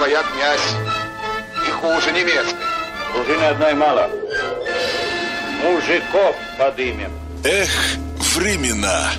твоя, князь, и хуже невесты. Дружины одной мало. Мужиков подымем. Эх, времена.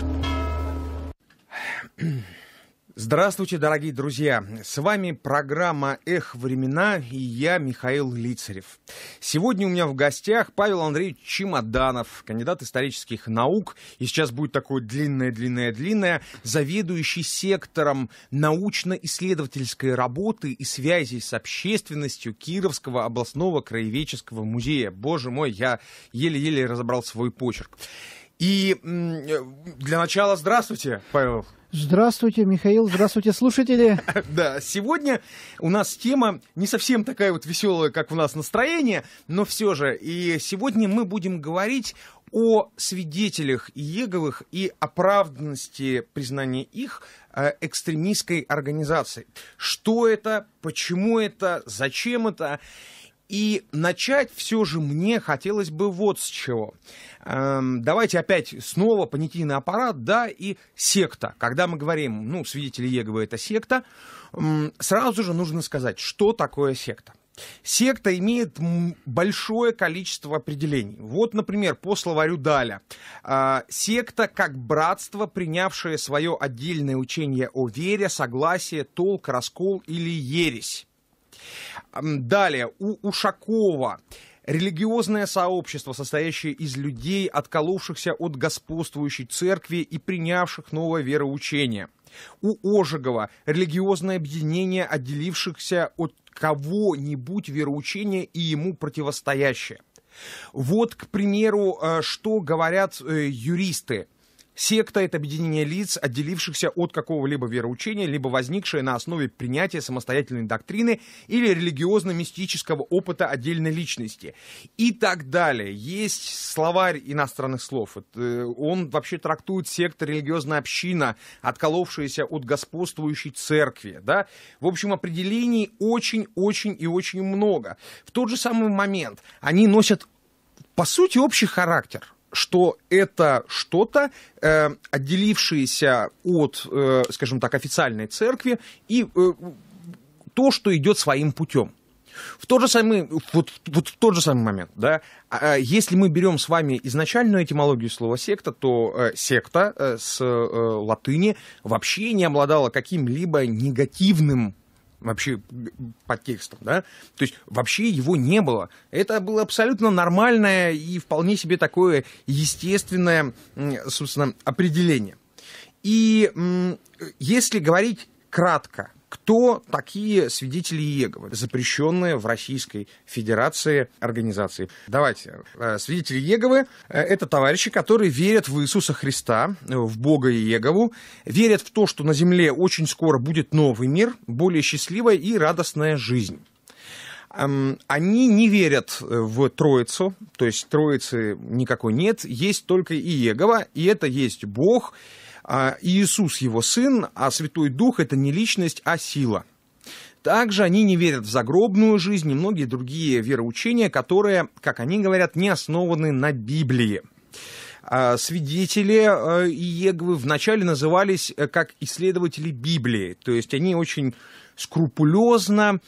Здравствуйте, дорогие друзья! С вами программа «Эх, времена» и я, Михаил Лицарев. Сегодня у меня в гостях Павел Андреевич Чемоданов, кандидат исторических наук, и сейчас будет такое длинное-длинное-длинное, заведующий сектором научно-исследовательской работы и связей с общественностью Кировского областного краеведческого музея. Боже мой, я еле-еле разобрал свой почерк. И э, для начала здравствуйте, Павел Здравствуйте, Михаил, здравствуйте, слушатели. Да, сегодня у нас тема не совсем такая вот веселая, как у нас настроение, но все же. И сегодня мы будем говорить о свидетелях иеговых и оправданности признания их э, экстремистской организацией. Что это, почему это, зачем это? И начать все же мне хотелось бы вот с чего. Эм, давайте опять снова понятийный аппарат, да, и секта. Когда мы говорим, ну, свидетели Еговы это секта, эм, сразу же нужно сказать, что такое секта. Секта имеет большое количество определений. Вот, например, по словарю Даля. А, секта как братство, принявшее свое отдельное учение о вере, согласие, толк, раскол или ересь. Далее, у Ушакова религиозное сообщество, состоящее из людей, отколовшихся от господствующей церкви и принявших новое вероучение. У Ожегова религиозное объединение, отделившихся от кого-нибудь вероучения и ему противостоящее. Вот, к примеру, э, что говорят э, юристы Секта — это объединение лиц, отделившихся от какого-либо вероучения, либо возникшее на основе принятия самостоятельной доктрины или религиозно-мистического опыта отдельной личности. И так далее. Есть словарь иностранных слов. Э, он вообще трактует секта религиозная община, отколовшаяся от господствующей церкви. Да? В общем, определений очень-очень и очень много. В тот же самый момент они носят, по сути, общий характер — что это что-то, э, отделившееся от, э, скажем так, официальной церкви и э, то, что идет своим путем. В тот же самый, вот, вот в тот же самый момент, да, а, а если мы берем с вами изначальную этимологию слова секта, то э, секта э, с э, латыни вообще не обладала каким-либо негативным вообще под текстом, да, то есть вообще его не было. Это было абсолютно нормальное и вполне себе такое естественное, собственно, определение. И если говорить кратко кто такие свидетели Иеговы, запрещенные в Российской Федерации организации. Давайте. Э, свидетели Иеговы э, — это товарищи, которые верят в Иисуса Христа, э, в Бога Иегову, верят в то, что на земле очень скоро будет новый мир, более счастливая и радостная жизнь эм, они не верят в Троицу, то есть Троицы никакой нет, есть только Иегова, и это есть Бог, а, Иисус его сын, а Святой Дух это не личность, а сила. Также они не верят в загробную жизнь и многие другие вероучения, которые, как они говорят, не основаны на Библии. А, свидетели э, Иеговы вначале назывались э, как исследователи Библии, то есть они очень скрупулезно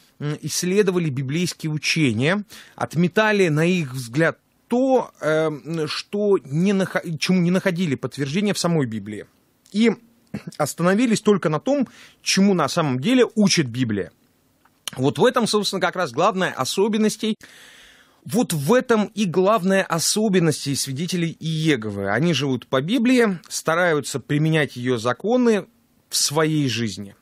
исследовали библейские учения, отметали, на их взгляд, то, эм, что не, чему не находили подтверждения в самой Библии и остановились только на том, чему на самом деле учит Библия. Вот в этом, собственно, как раз главная особенность вот в этом и главная особенность свидетелей Иеговы. Они живут по Библии, стараются применять ее законы в своей жизни.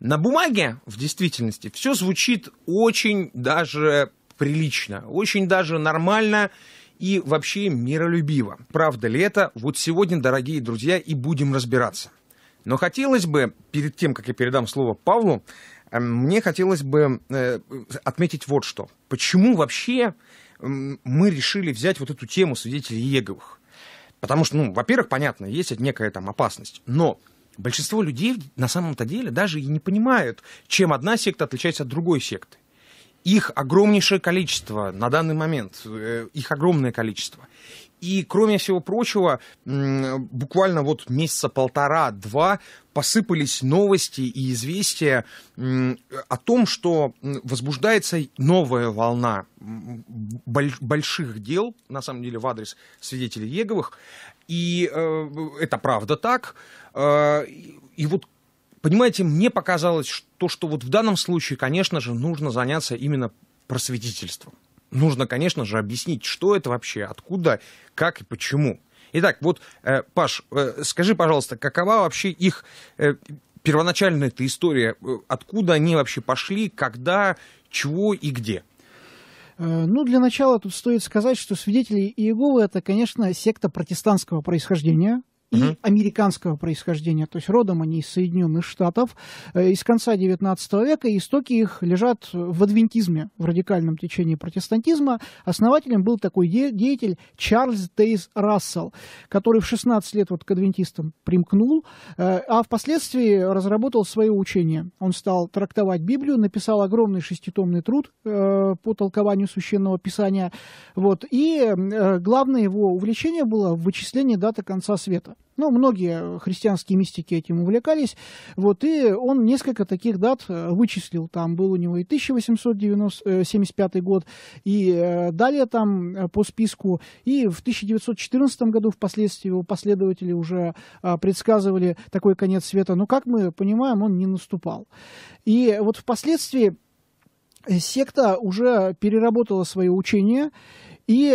На бумаге, в действительности, все звучит очень даже прилично, очень даже нормально, и вообще миролюбиво. Правда ли это? Вот сегодня, дорогие друзья, и будем разбираться. Но хотелось бы, перед тем, как я передам слово Павлу, эм, мне хотелось бы э, отметить вот что. Почему вообще эм, мы решили взять вот эту тему свидетелей Еговых? Потому что, ну, во-первых, понятно, есть некая там опасность. Но большинство людей на самом-то деле даже и не понимают, чем одна секта отличается от другой секты. Их огромнейшее количество на данный момент, э, их огромное количество. И, кроме всего прочего, буквально вот месяца полтора-два посыпались новости и известия о том, что возбуждается новая волна больших дел, на самом деле, в адрес свидетелей Еговых. И э, это правда так. Э, и вот Понимаете, мне показалось, то, что вот в данном случае, конечно же, нужно заняться именно просветительством. Нужно, конечно же, объяснить, что это вообще, откуда, как и почему. Итак, вот, э, Паш, э, скажи, пожалуйста, какова вообще их э, первоначальная эта история? Э, откуда они вообще пошли, когда, чего и где? Э, ну, для начала тут стоит сказать, что свидетели Иеговы это, конечно, секта протестантского происхождения, и угу. американского происхождения, то есть родом они из Соединенных Штатов, э, из конца XIX века, и истоки их лежат в адвентизме, в радикальном течении протестантизма. Основателем был такой де- деятель Чарльз Дейз Рассел, который в 16 лет вот к адвентистам примкнул, э, а впоследствии разработал свое учение. Он стал трактовать Библию, написал огромный шеститомный труд э, по толкованию Священного Писания, вот, и главное его увлечение было вычисление даты конца света. Ну, многие христианские мистики этим увлекались. Вот, и он несколько таких дат э, вычислил. Там был у него и 1875 э, год, и э, далее там по списку. И в 1914 году впоследствии его последователи уже а, предсказывали такой конец света. Но, как мы понимаем, он не наступал. И вот впоследствии секта уже переработала свое учение, и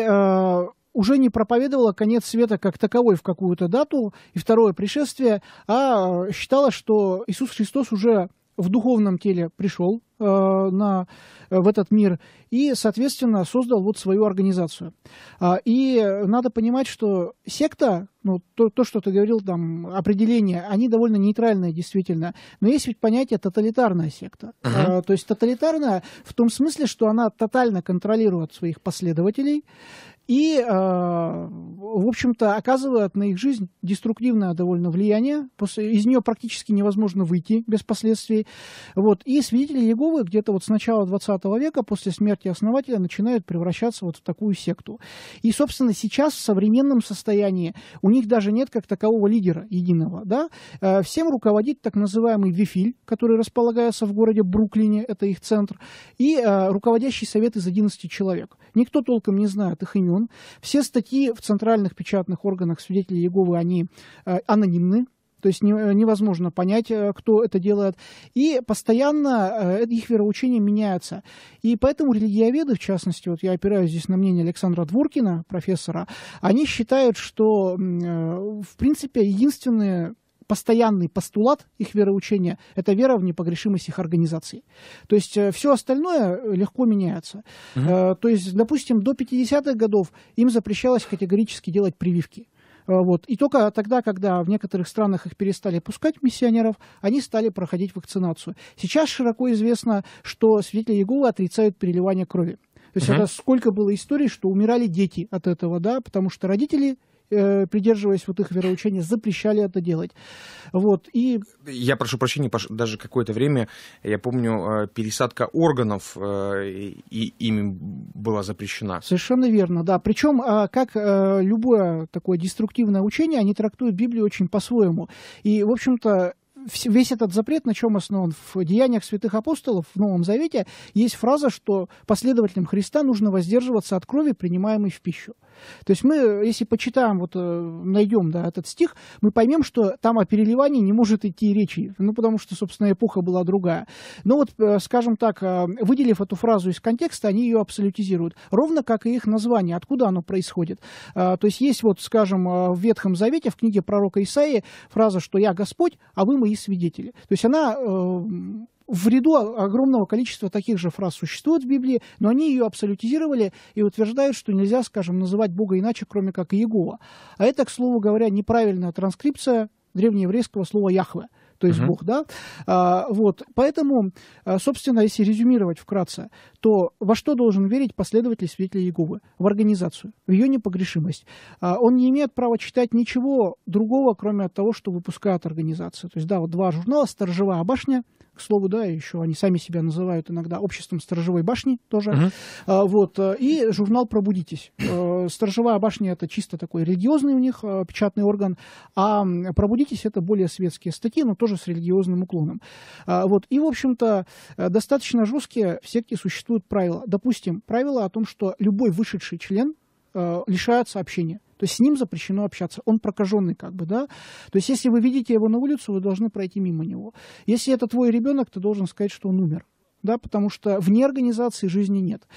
уже не проповедовала конец света как таковой в какую-то дату и второе пришествие, а э, считала, что Иисус Христос уже в духовном теле пришел э, на, э, в этот мир и, соответственно, создал вот свою организацию. А, и надо понимать, что секта, ну, то, то, что ты говорил, там, определения, они довольно нейтральные, действительно. Но есть ведь понятие тоталитарная секта. Uh-huh. А, то есть тоталитарная в том смысле, что она тотально контролирует своих последователей и, а, в общем-то, оказывают на их жизнь деструктивное довольно влияние. Из нее практически невозможно выйти без последствий. Вот. И свидетели Иеговы где-то вот с начала 20 века, после смерти основателя, начинают превращаться вот в такую секту. И, собственно, сейчас в современном состоянии у них даже нет как такового лидера единого. Да? Э, всем руководит так называемый Вифиль, который располагается в городе Бруклине, это их центр, и э, руководящий совет из 11 человек. Никто толком не знает их имя времен. Все статьи в центральных печатных органах свидетелей Еговы, они э, анонимны, то есть э, невозможно понять, э, кто это делает. И постоянно их вероучения меняются. И поэтому религиоведы, в частности, вот я опираюсь здесь на мнение Александра Дворкина, профессора, они считают, что, в принципе, единственные постоянный постулат их вероучения – это вера в непогрешимость их организации. То есть э, все остальное э, легко меняется. Угу. То есть, допустим, до 50-х годов им запрещалось категорически делать прививки. Вот. И только тогда, когда в некоторых странах их перестали пускать, миссионеров, они стали проходить вакцинацию. Сейчас широко известно, что свидетели Иеговы отрицают переливание крови. То есть угу. это сколько было историй, что умирали дети от этого, да, потому что родители э, придерживаясь вот их вероучения, запрещали это делать. Вот, и... Я прошу прощения, даже какое-то время, я помню, э, пересадка органов э, и, ими была запрещена. Совершенно верно, да. Причем, а, как э, любое такое деструктивное учение, они трактуют Библию очень по-своему. И, в общем-то, весь этот запрет, на чем основан? В деяниях святых апостолов в Новом Завете есть фраза, что последователям Христа нужно воздерживаться от крови, принимаемой в пищу. То есть мы, если почитаем, вот э, найдем да, этот стих, мы поймем, что там о переливании не может идти речи, ну, потому что, собственно, эпоха была другая. Но вот, э, скажем так, э, выделив эту фразу из контекста, они ее абсолютизируют. Ровно как и их название, откуда оно происходит. То есть есть вот, скажем, в Ветхом Завете, в книге пророка Исаии фраза, что «Я Господь, а вы мои свидетели». То есть она в ряду огромного количества таких же фраз существует в Библии, но они ее абсолютизировали и утверждают, что нельзя, скажем, называть Бога иначе, кроме как Иегова. А это, к слову говоря, неправильная транскрипция древнееврейского слова «Яхве» то есть угу. Бог, да. А, вот, поэтому, а, собственно, если резюмировать вкратце, то во что должен верить последователь свидетеля Иеговы? В организацию, в ее непогрешимость. А, он не имеет права читать ничего другого, кроме того, что выпускает организация. То есть, да, вот два журнала «Сторожевая башня», к слову, да, еще они сами себя называют иногда обществом сторожевой башни тоже. Uh-huh. А, вот, а, и журнал «Пробудитесь». А, Сторожевая башня – это чисто такой религиозный у них печатный орган, а «Пробудитесь» – это более светские статьи, но тоже тоже с религиозным уклоном. А, вот. И, в общем-то, э, достаточно жесткие в секте существуют правила. Допустим, правило о том, что любой вышедший член э, лишается общения. То есть с ним запрещено общаться. Он прокаженный как бы, да. То есть если вы видите его на улицу, вы должны пройти мимо него. Если это твой ребенок, ты должен сказать, что он умер да, потому что вне организации жизни нет.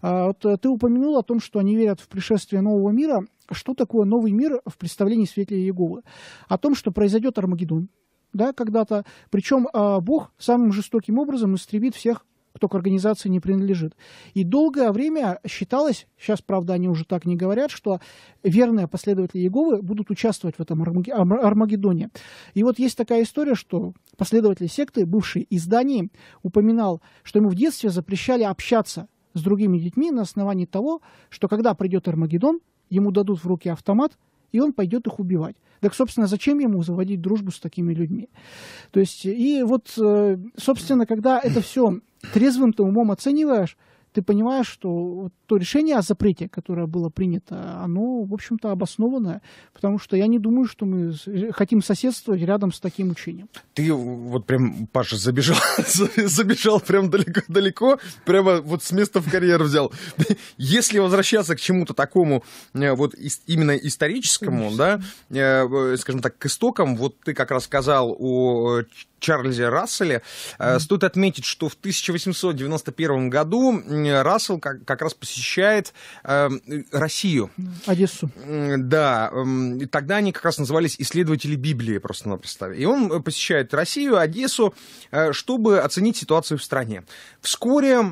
А, вот э, ты упомянул о том, что они верят в пришествие нового мира. Что такое новый мир в представлении свидетелей Иеговы? О том, что произойдет Армагеддон, да, когда-то. Причем э, а, Бог самым жестоким образом истребит всех кто к организации не принадлежит. И долгое время считалось, сейчас, правда, они уже так не говорят, что верные последователи Иеговы будут участвовать в этом Армагеддоне. И вот есть такая история, что последователь секты, бывший из Дании, упоминал, что ему в детстве запрещали общаться с другими детьми на основании того, что когда придет Армагеддон, ему дадут в руки автомат – и он пойдет их убивать. Так, собственно, зачем ему заводить дружбу с такими людьми? То есть, и вот, э, собственно, когда это все трезвым-то умом оцениваешь, ты понимаешь, что то решение о запрете, которое было принято, оно, в общем-то, обоснованное, потому что я не думаю, что мы э, хотим соседствовать рядом с таким учением. Ты вот прям, Паша, забежал, забежал прям далеко-далеко, прямо вот с места в карьер взял. Если возвращаться к чему-то такому э, вот именно историческому, да, э, скажем так, к истокам, вот ты как раз сказал о Чарльзе Расселе. mm Стоит отметить, что в 1891 году Рассел как, как раз посещает эм, Россию. Ну, Одессу. Да, эм, тогда они как раз назывались исследователи Библии просто-напросто. на И он э, посещает Россию, Одессу, э, чтобы оценить ситуацию в стране. Вскоре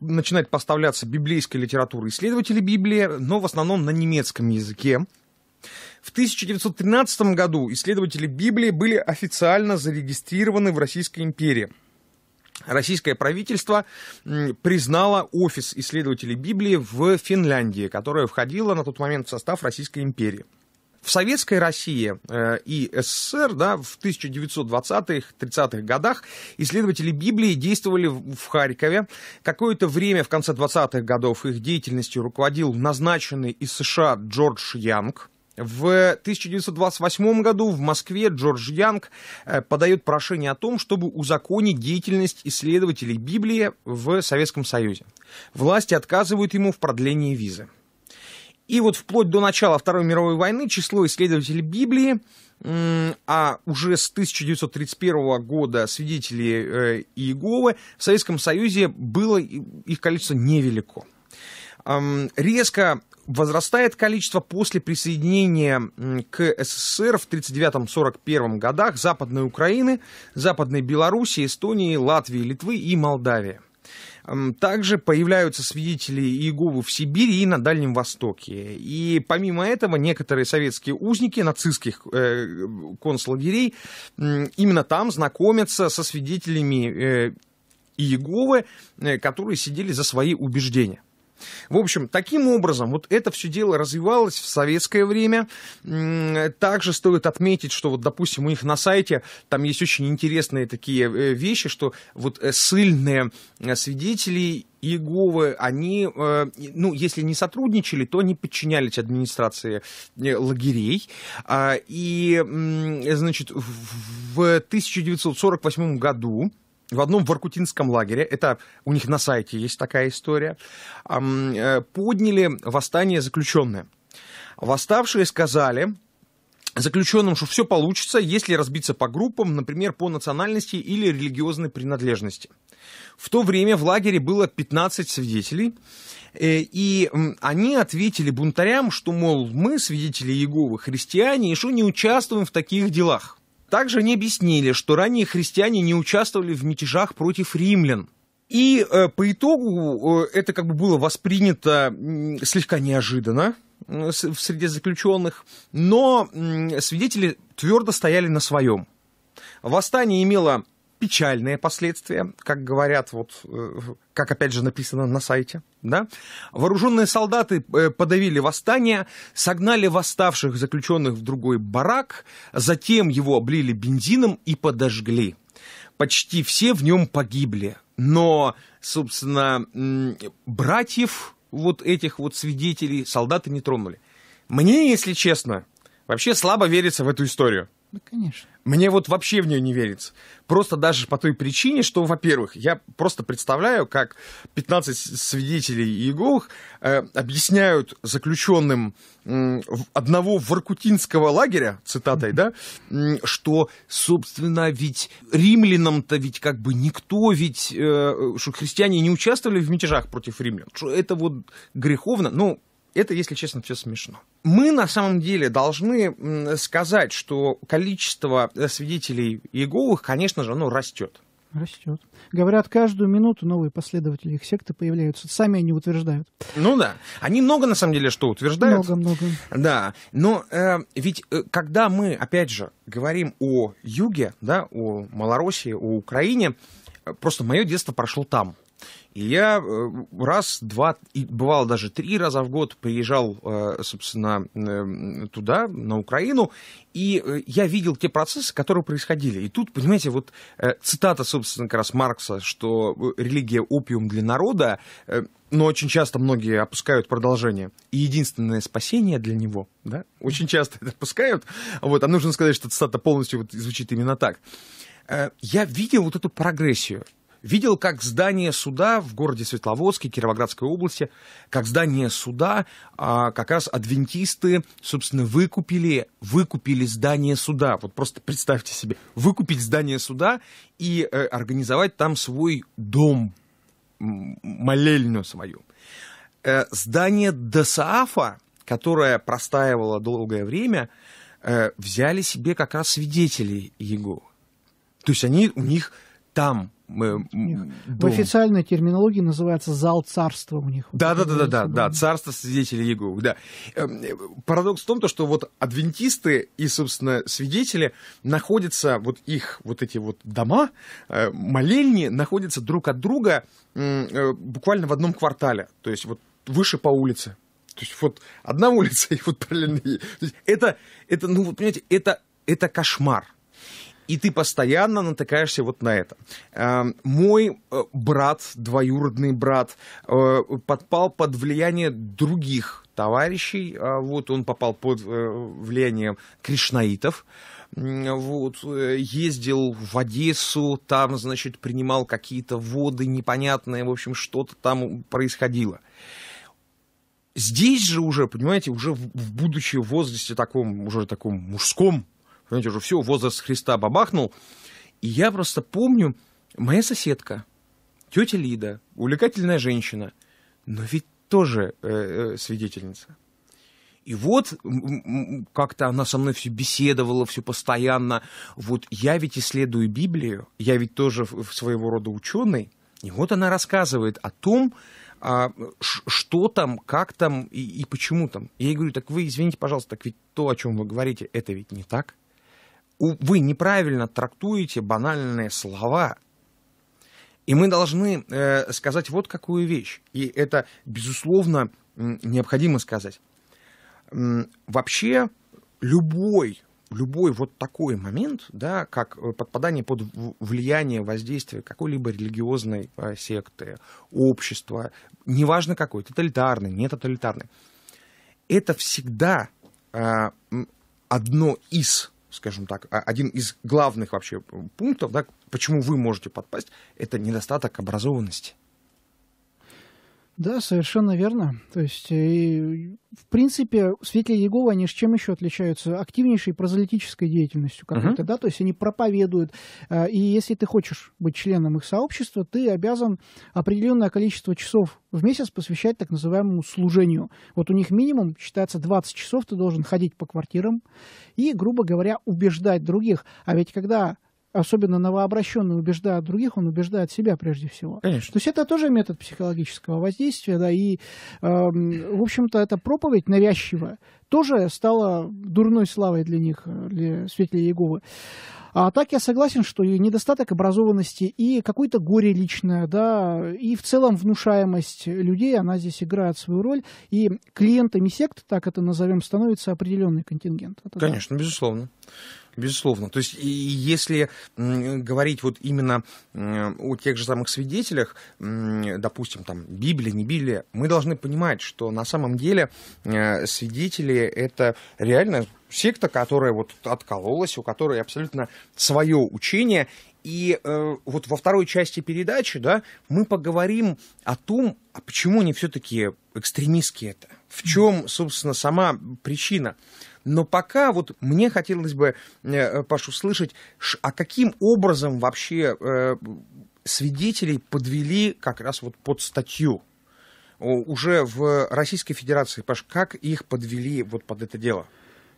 начинает поставляться библейская литература исследователи Библии, но в основном на немецком языке. В 1913 году исследователи Библии были официально зарегистрированы в Российской империи. Российское правительство признало офис исследователей Библии в Финляндии, которая входила на тот момент в состав Российской империи. В Советской России э, и СССР да, в 1920-х, 30-х годах исследователи Библии действовали в Харькове. Какое-то время, в конце 20-х годов, их деятельностью руководил назначенный из США Джордж Янг. В 1928 году в Москве Джордж Янг э, подает прошение о том, чтобы узаконить деятельность исследователей Библии в Советском Союзе. Власти отказывают ему в продлении визы. И вот вплоть до начала Второй мировой войны число исследователей Библии, а уже с 1931 года свидетели э, Иеговы, в Советском Союзе было их количество невелико резко возрастает количество после присоединения к СССР в 1939-1941 годах Западной Украины, Западной Белоруссии, Эстонии, Латвии, Литвы и Молдавии. Также появляются свидетели Иеговы в Сибири и на Дальнем Востоке. И помимо этого некоторые советские узники нацистских э, концлагерей э, именно там знакомятся со свидетелями э, Иеговы, э, которые сидели за свои убеждения. В общем, таким образом, вот это все дело развивалось в советское время. Также стоит отметить, что вот, допустим, у них на сайте там есть очень интересные такие э, вещи, что вот э, сыльные э, свидетели Иеговы, они, ну, если не сотрудничали, то они подчинялись администрации лагерей. А, и, значит, в 1948 году в одном воркутинском лагере, это у них на сайте есть такая история, э, подняли восстание заключенные. Восставшие сказали, заключенным, что все получится, если разбиться по группам, например, по национальности или религиозной принадлежности. В то время в лагере было 15 свидетелей, э, и они ответили бунтарям, что, мол, мы, свидетели Иеговы, христиане, и что не участвуем в таких делах. Также не объяснили, что ранее христиане не участвовали в мятежах против римлян. И э, по итогу э, это как бы было воспринято э, слегка неожиданно э, в среде заключенных, но э, свидетели твердо стояли на своем. Восстание имело печальные последствия, как говорят, вот, э, как опять же написано на сайте. Да? Вооруженные солдаты э, подавили восстание, согнали восставших заключенных в другой барак, затем его облили бензином и подожгли. Почти все в нем погибли, но, собственно, братьев вот этих вот свидетелей солдаты не тронули. Мне, если честно, вообще слабо верится в эту историю. Да, конечно. Мне вот вообще в нее не верится. Просто даже по той причине, что, во-первых, я просто представляю, как 15 свидетелей Иеговых э, объясняют заключенным э, одного воркутинского лагеря, цитатой, да, что, собственно, ведь римлянам-то ведь как бы никто ведь, э, э, что христиане не участвовали в мятежах против римлян, что это вот греховно, ну, это, если честно, все смешно. Мы на самом деле должны сказать, что количество э, свидетелей Иеговых, конечно же, оно растет. Растет. Говорят, каждую минуту новые последователи их секты появляются. Сами они утверждают. Ну да. Они много, на самом деле, что утверждают. Много-много. Да. Но э, ведь э, когда мы, опять же, говорим о юге, да, о Малороссии, о Украине, э, просто мое детство прошло там. И я э, раз, два, и бывало даже три раза в год приезжал, э, собственно, э, туда, на Украину, и я видел те процессы, которые происходили. И тут, понимаете, вот цитата, собственно, как раз Маркса, что религия опиум для народа, но очень часто многие опускают продолжение. И единственное спасение для него, да, очень часто это опускают. Вот, а нужно сказать, что цитата полностью вот звучит именно так. Я видел вот эту прогрессию видел, как здание суда в городе Светловодске, Кировоградской области, как здание суда а, как раз адвентисты, собственно, выкупили, выкупили здание суда. Вот просто представьте себе, выкупить здание суда и э, организовать там свой дом, молельню свою. Э, здание Досаафа, которое простаивало долгое время, э, взяли себе как раз свидетелей Его. То есть они у них там в официальной терминологии называется зал царства у них. Да, да, да, да, да, да, царство свидетелей Иеговы, да. Эм, парадокс в том, то, что вот адвентисты и, собственно, свидетели находятся, вот их вот эти вот дома, э, молельни, находятся друг от друга э, буквально в одном квартале, то есть вот выше по улице. То есть вот одна улица и вот параллельно Это, это, ну, вот понимаете, это, это кошмар и ты постоянно натыкаешься вот на это. Эм, мой э, брат, двоюродный брат, э, подпал под влияние других товарищей. Э, вот он попал под влияние кришнаитов вот, ездил в Одессу, там, значит, принимал какие-то воды непонятные, в общем, что-то там происходило. Здесь же уже, понимаете, уже в, в будущем возрасте таком, уже таком мужском, Понимаете, уже все, возраст Христа бабахнул. И я просто помню, моя соседка, тетя Лида, увлекательная женщина, но ведь тоже э, э, свидетельница. И вот как-то она со мной все беседовала, все постоянно. Вот я ведь исследую Библию, я ведь тоже своего рода ученый. И вот она рассказывает о том, а, что там, как там и, и почему там. Я ей говорю, так вы извините, пожалуйста, так ведь то, о чем вы говорите, это ведь не так вы неправильно трактуете банальные слова. И мы должны э, сказать вот какую вещь. И это, безусловно, необходимо сказать. Вообще любой, любой вот такой момент, да, как э, подпадание под влияние воздействия какой-либо религиозной э, секты, общества, неважно какой, тоталитарный, не тоталитарный, это всегда э, одно из скажем так, а, один из главных вообще пунктов, да, почему вы можете подпасть, это недостаток образованности. Да, совершенно верно. То есть, и, в принципе, свидетели Иеговы, они же чем еще отличаются? Активнейшей прозалитической деятельностью какой-то, uh-huh. да? То есть, они проповедуют. А, и если ты хочешь быть членом их сообщества, ты обязан определенное количество часов в месяц посвящать так называемому служению. Вот у них минимум, считается, 20 часов ты должен ходить по квартирам и, грубо говоря, убеждать других. А ведь когда особенно новообращенный, убеждает других, он убеждает себя прежде всего. Конечно. То есть это тоже метод психологического воздействия, да, и, э, в общем-то, эта проповедь навязчивая тоже стала дурной славой для них, для свидетелей Иеговы. А так я согласен, что и недостаток образованности, и какое-то горе личное, да, и в целом внушаемость людей, она здесь играет свою роль, и клиентами сект, так это назовем, становится определенный контингент. Это Конечно, да. безусловно. Безусловно. То есть, если говорить вот именно о тех же самых свидетелях, допустим, там, Библия, не Библия, мы должны понимать, что на самом деле э, свидетели — это реально секта, которая вот откололась, у которой абсолютно свое учение. И э, вот во второй части передачи, да, мы поговорим о том, а почему они все-таки экстремистские это, в чем, собственно, сама причина. Но пока вот мне хотелось бы, э, э, Паш, услышать, а каким образом вообще э, свидетелей подвели как раз вот под статью? Уже в Российской Федерации, Паш, как их подвели вот под это дело?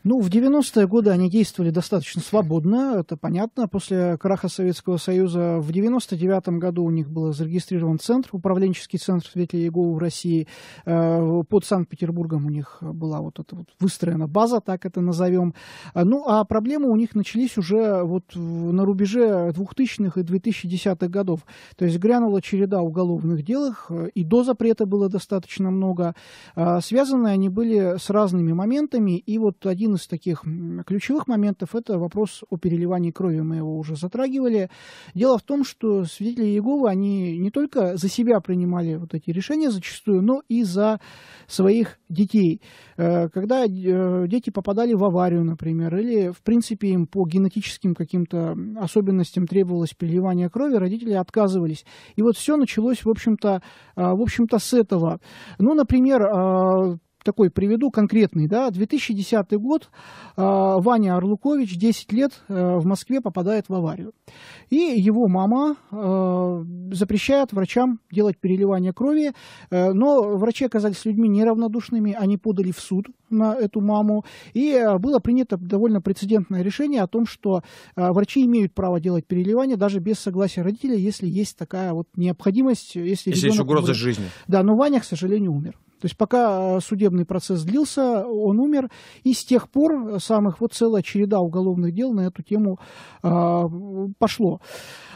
Ну, в 90-е годы они действовали достаточно свободно, это понятно. После краха Советского Союза в 99-м году у них был зарегистрирован центр, управленческий центр Светлее Егова в России. Э, под Санкт-Петербургом у них была вот эта вот выстроена база, так это назовем. А, ну, а проблемы у них начались уже вот на рубеже 2000-х и 2010-х годов. То есть грянула череда уголовных дел, и до запрета было достаточно много. А, связаны они были с разными моментами, и вот один из таких ключевых моментов – это вопрос о переливании крови. Мы его уже затрагивали. Дело в том, что свидетели Иеговы, они не только за себя принимали вот эти решения зачастую, но и за своих детей. Э, когда э, дети попадали в аварию, например, или, в принципе, им по генетическим каким-то особенностям требовалось переливание крови, родители отказывались. И вот все началось, в общем-то, э, в общем-то с этого. Ну, например, такой приведу конкретный, да, 2010 год, э, Ваня Орлукович 10 лет э, в Москве попадает в аварию. И его мама э, запрещает врачам делать переливание крови, э, но врачи оказались людьми неравнодушными, они подали в суд на эту маму, и э, было принято довольно прецедентное решение о том, что э, врачи имеют право делать переливание даже без согласия родителя, если есть такая вот необходимость, если, если есть угроза умер. жизни. Да, но Ваня, к сожалению, умер. То есть пока э, судебный процесс длился, он умер, и с тех пор самых вот целая череда уголовных дел на эту тему а, пошло.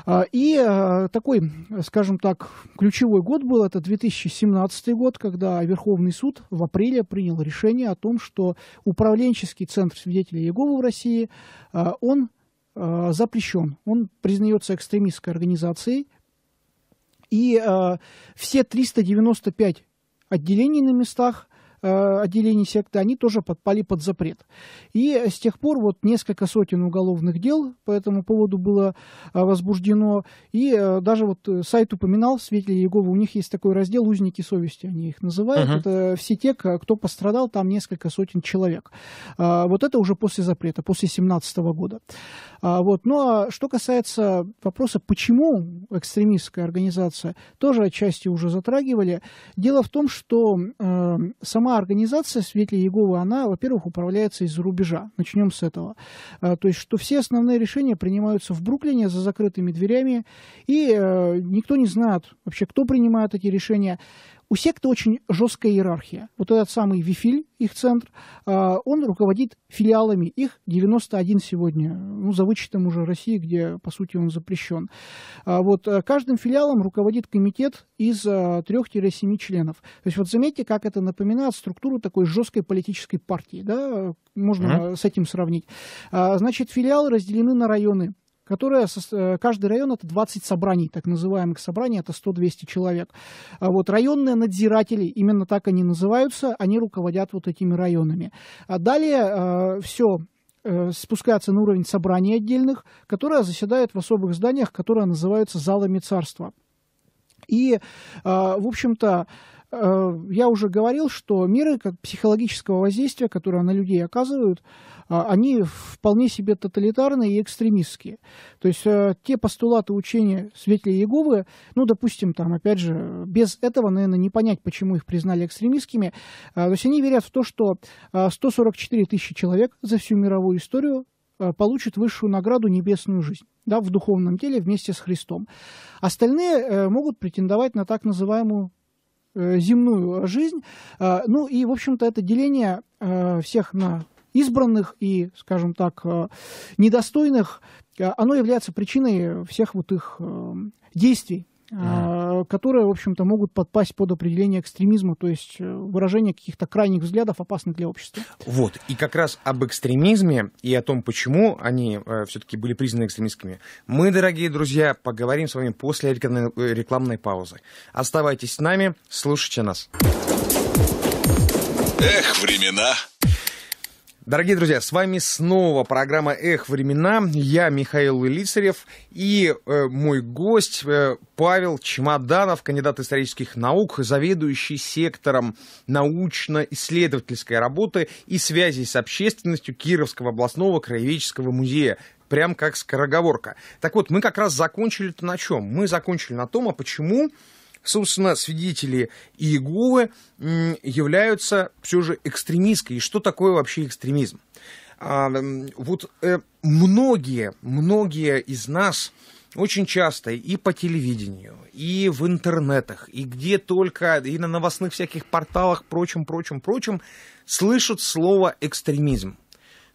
А, и э, такой, скажем так, ключевой год был, это 2017 год, когда Верховный суд в апреле принял решение о том, что управленческий центр свидетелей Еговы в России, а, он запрещен, он признается экстремистской организацией, и э, все 395 отделений на местах э, отделений секты, они тоже подпали под запрет. И с тех пор вот несколько сотен уголовных дел по этому поводу было э, возбуждено. И э, даже вот сайт упоминал, Светле Егова, у них есть такой раздел «Узники совести», они их называют. Uh-huh. Это все те, кто пострадал, там несколько сотен человек. А, вот это уже после запрета, после 2017 года. А, вот. Ну а что касается вопроса, почему экстремистская организация, тоже отчасти уже затрагивали. Дело в том, что э, сама организация Светли Егова, она, во-первых, управляется из-за рубежа. Начнем с этого. Э, то есть, что все основные решения принимаются в Бруклине за закрытыми дверями, и э, никто не знает вообще, кто принимает эти решения. У секты очень жесткая иерархия. Вот этот самый Вифиль, их центр, а, он руководит филиалами. Их 91 сегодня, ну, за вычетом уже России, где, по сути, он запрещен. А, вот э, каждым филиалом руководит комитет из 3-7 а, членов. То есть вот заметьте, как это напоминает структуру такой жесткой политической партии. Да? Можно mm-hmm. с этим сравнить. Значит, филиалы разделены на районы которая, э, каждый район это 20 собраний, так называемых собраний, это 100-200 человек. А вот районные надзиратели, именно так они называются, они руководят вот этими районами. А далее э, все э, спускается на уровень собраний отдельных, которые заседают в особых зданиях, которые называются залами царства. И, в общем-то, Э, я уже говорил, что меры как психологического воздействия, которые на людей оказывают, э, они вполне себе тоталитарные и экстремистские. То есть э, те постулаты учения Светли Еговы, ну, допустим, там, опять же, без этого, наверное, не понять, почему их признали экстремистскими. То есть они верят в то, что 144 тысячи человек за всю мировую историю получит высшую награду небесную жизнь да, в духовном теле вместе с Христом. Остальные могут претендовать на так называемую Э, земную жизнь. Э, ну и, в общем-то, это деление э, всех на избранных и, скажем так, недостойных, оно является причиной всех вот их действий. Uh-huh. которые, в общем-то, могут подпасть под определение экстремизма, то есть э, выражение каких-то крайних взглядов, опасных для общества. Вот, и как раз об экстремизме и о том, почему они э, все-таки были признаны экстремистскими, мы, дорогие друзья, поговорим с вами после рекламной, э, рекламной паузы. Оставайтесь с нами, слушайте нас. Эх, времена! Дорогие друзья, с вами снова программа «Эх, времена». Я Михаил Лицарев и э, мой гость э, Павел Чемоданов, кандидат исторических наук, заведующий сектором научно-исследовательской работы и связей с общественностью Кировского областного краеведческого музея прям как скороговорка. Так вот, мы как раз закончили-то на чем? Мы закончили на том, а почему собственно, свидетели Иеговы являются все же экстремисткой. И что такое вообще экстремизм? А, вот э, многие, многие из нас очень часто и по телевидению, и в интернетах, и где только, и на новостных всяких порталах, прочим, прочим, прочим, слышат слово экстремизм.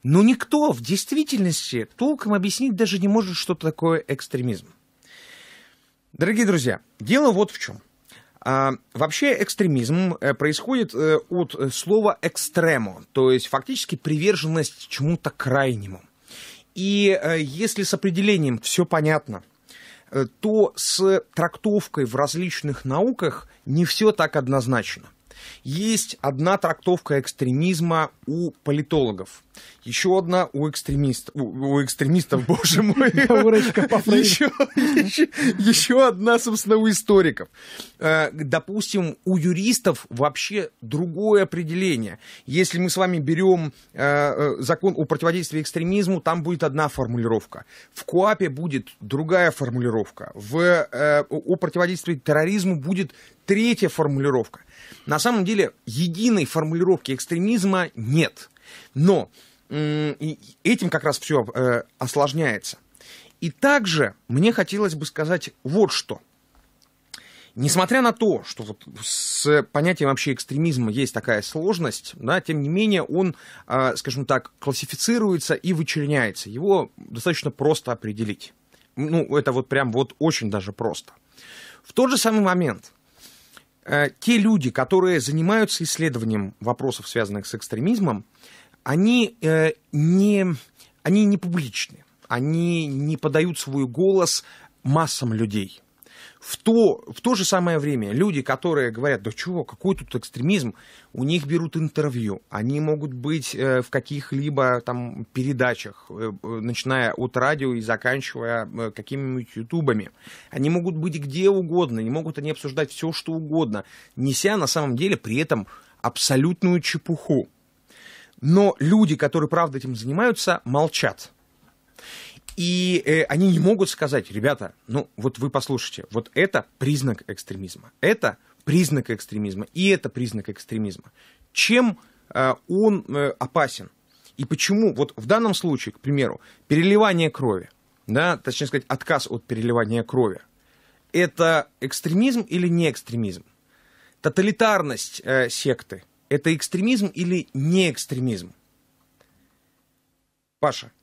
Но никто в действительности толком объяснить даже не может, что такое экстремизм. Дорогие друзья, дело вот в чем. А, вообще экстремизм э, происходит э, от э, слова экстремо, то есть фактически приверженность чему-то крайнему. И если с определением все понятно, то с трактовкой в различных науках не все так однозначно. Есть одна трактовка экстремизма у политологов. Еще одна у экстремистов. У, у экстремистов, боже мой. еще, одна, собственно, у историков. Э, допустим, у юристов вообще другое определение. Если мы с вами берем э, э, закон о противодействии экстремизму, там будет одна формулировка. В КОАПе будет другая формулировка. В, о противодействии терроризму будет третья формулировка. На самом деле единой формулировки экстремизма нет. Но этим как раз все э, осложняется. И также мне хотелось бы сказать вот что. Несмотря на то, что вот с понятием вообще экстремизма есть такая сложность, да, тем не менее он, э, скажем так, классифицируется и вычерняется. Его достаточно просто определить. Ну, это вот прям вот очень даже просто. В тот же самый момент – Э, те люди, которые занимаются исследованием вопросов, связанных с экстремизмом, они э, не, они не публичны, они не подают свой голос массам людей в то, в то же самое время люди, которые говорят, да чего, какой тут экстремизм, у них берут интервью, они могут быть э, в каких-либо там передачах, э, э начиная от радио и заканчивая э, какими-нибудь ютубами. Они могут быть где угодно, не могут они обсуждать все, что угодно, неся на самом деле при этом абсолютную чепуху. Но люди, которые правда этим занимаются, молчат. И э, они не могут сказать, ребята, ну вот вы послушайте, вот это признак экстремизма, это признак экстремизма, и это признак экстремизма. Чем э, он э, опасен? И почему вот в данном случае, к примеру, переливание крови, да, точнее сказать, отказ от переливания крови, это экстремизм или не экстремизм? Тоталитарность э, секты – это экстремизм или не экстремизм? Паша –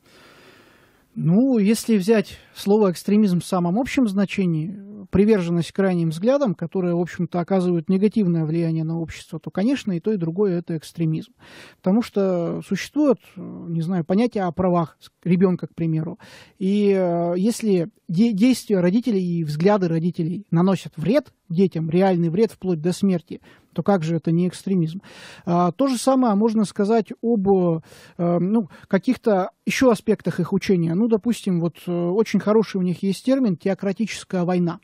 ну, если взять слово экстремизм в самом общем значении, приверженность крайним взглядам, которые, в общем-то, оказывают негативное влияние на общество, то, конечно, и то, и другое это экстремизм. Потому что существует, не знаю, понятие о правах ребенка, к примеру. И э, если действия родителей и взгляды родителей наносят вред детям, реальный вред вплоть до смерти, то как же это не экстремизм? А, то же самое можно сказать об э, ну, каких-то еще аспектах их учения. Ну, допустим, вот э, очень хороший у них есть термин «теократическая война».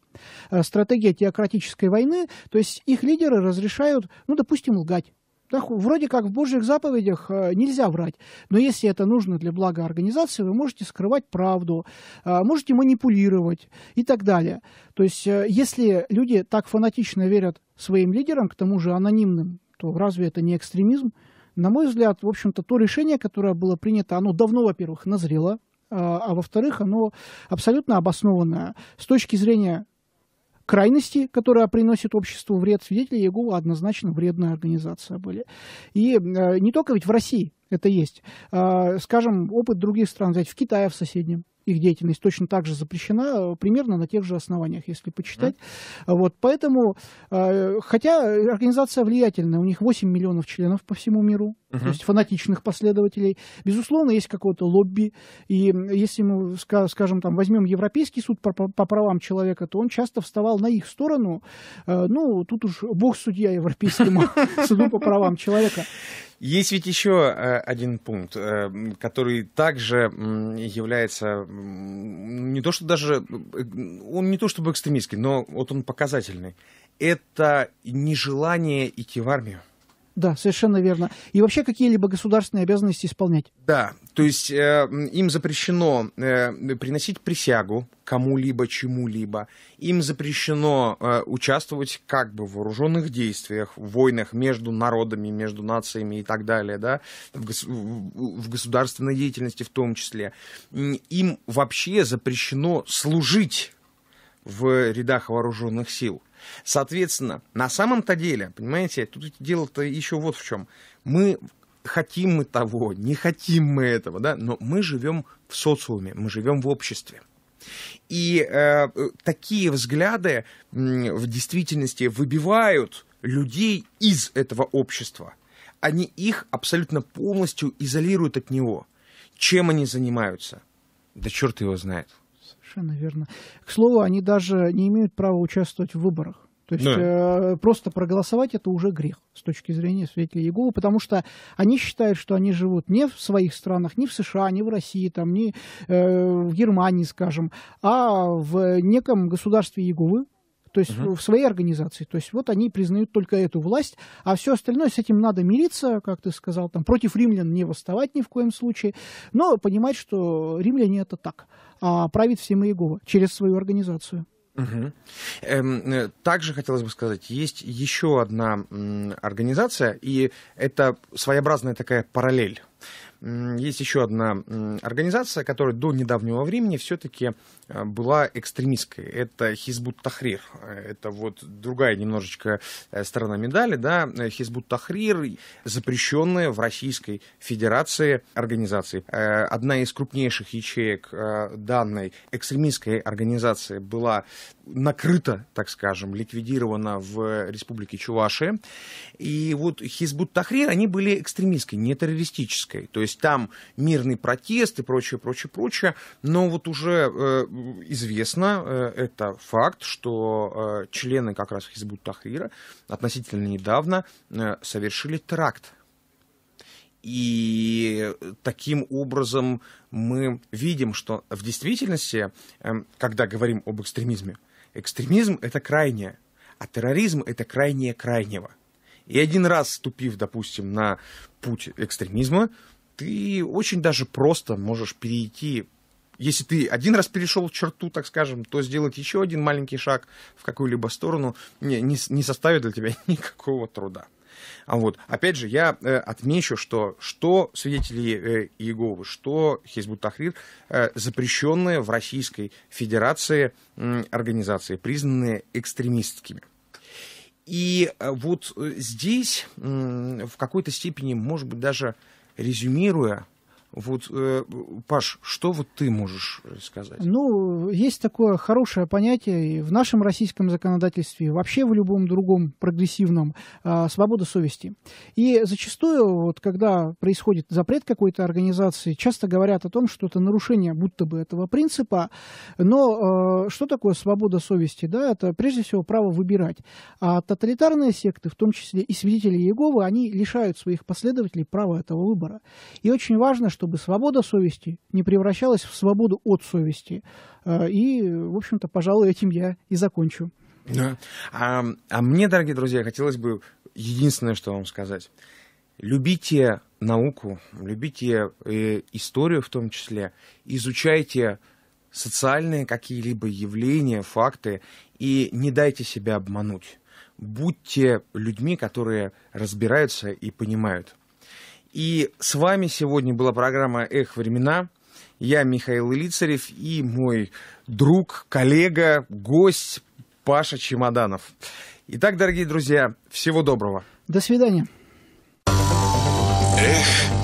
Э, стратегия теократической войны, то есть их лидеры разрешают, ну, допустим, лгать да, вроде как в Божьих заповедях э, нельзя врать, но если это нужно для блага организации, вы можете скрывать правду, э, можете манипулировать и так далее. То есть э, если люди так фанатично верят своим лидерам, к тому же анонимным, то разве это не экстремизм? На мой взгляд, в общем-то, то решение, которое было принято, оно давно, во-первых, назрело, а во-вторых, оно абсолютно обоснованное с точки зрения крайности, которая приносит обществу вред. Свидетели Иеговы однозначно вредная организация были. И э, не только ведь в России это есть. Э, скажем, опыт других стран взять в Китае в соседнем их деятельность точно так же запрещена, э, примерно на тех же основаниях, если почитать. Mm. Вот, поэтому, э, хотя организация влиятельная, у них 8 миллионов членов по всему миру, uh-huh. то есть фанатичных последователей. Безусловно, есть какое-то лобби, и если мы, скажем, там, возьмем Европейский суд по, по правам человека, то он часто вставал на их сторону, э, ну, тут уж бог судья Европейскому суду по правам человека. Есть ведь еще э, один пункт, э, который также является не то, что даже, э, он не то чтобы экстремистский, но вот он показательный. Это нежелание идти в армию. Да, совершенно верно. И вообще какие-либо государственные обязанности исполнять. Да, то есть э, им запрещено э, приносить присягу кому-либо, чему-либо. Им запрещено э, участвовать как бы в вооруженных действиях, в войнах между народами, между нациями и так далее, да, в, гос- в государственной деятельности в том числе. Им вообще запрещено служить в рядах вооруженных сил. Соответственно, на самом-то деле, понимаете, тут дело-то еще вот в чем. Мы хотим мы того, не хотим мы этого, да, но мы живем в социуме, мы живем в обществе. И э, э такие взгляды э, в действительности выбивают людей из этого общества. Они их абсолютно полностью изолируют от него. Чем они занимаются? Да черт его знает. Совершенно верно. К слову, они даже не имеют права участвовать в выборах. То есть да. э, просто проголосовать это уже грех с точки зрения свидетелей Иеговы, потому что они считают, что они живут не в своих странах, не в США, не в России, там, не э, в Германии, скажем, а в неком государстве Иеговы, то есть угу. в своей организации. То есть вот они признают только эту власть, а все остальное с этим надо мириться, как ты сказал, там против римлян не восставать ни в коем случае, но понимать, что римляне это так, а правит всем Иегова через свою организацию. Угу. также хотелось бы сказать, есть еще одна организация, и это своеобразная такая параллель есть еще одна организация, которая до недавнего времени все-таки э, была экстремистской. Это Хизбут Тахрир. Это вот другая немножечко э, сторона медали. Да? Хизбут Тахрир, запрещенная в Российской Федерации организации. Э, одна из крупнейших ячеек данной экстремистской организации была накрыта, так скажем, ликвидирована в Республике Чувашия. И вот Хизбут Тахрир, они были экстремистской, не террористической. То есть есть там мирный протест и прочее, прочее, прочее. Но вот уже э, известно, э, это факт, что э, члены как раз Хизбут Тахрира относительно недавно э, совершили теракт. И таким образом мы видим, что в действительности, э, когда говорим об экстремизме, экстремизм это крайнее, а терроризм это крайнее крайнего. И один раз ступив, допустим, на путь экстремизма, ты очень даже просто можешь перейти если ты один раз перешел черту, так скажем, то сделать еще один маленький шаг в какую-либо сторону не, не, не составит для тебя никакого труда. А вот, опять же, я э, отмечу, что что свидетели э, Иеговы, что Хизбут-Тахрир, э, запрещенные в Российской Федерации э, организации, признанные экстремистскими. И э, вот э, здесь э, в какой-то степени, может быть, даже э, резюмируя, вот, э, Паш, что вот ты можешь э, сказать? Ну, есть такое хорошее понятие и в нашем российском законодательстве, и вообще в любом другом прогрессивном, а, свобода совести. И зачастую, вот, когда происходит запрет какой-то организации, часто говорят о том, что это нарушение будто бы этого принципа, но э, что такое свобода совести? Да, это прежде всего право выбирать. А тоталитарные секты, в том числе и свидетели Иеговы, они лишают своих последователей права этого выбора. И очень важно, что чтобы свобода совести не превращалась в свободу от совести. Э, и, в общем-то, пожалуй, этим я и закончу. Да. А, а мне, дорогие друзья, хотелось бы единственное, что вам сказать. Любите науку, любите э, историю в том числе, изучайте социальные какие-либо явления, факты, и не дайте себя обмануть. Будьте людьми, которые разбираются и понимают. И с вами сегодня была программа «Эх, времена». Я Михаил Илицарев и мой друг, коллега, гость Паша Чемоданов. Итак, дорогие друзья, всего доброго. До свидания. Эх,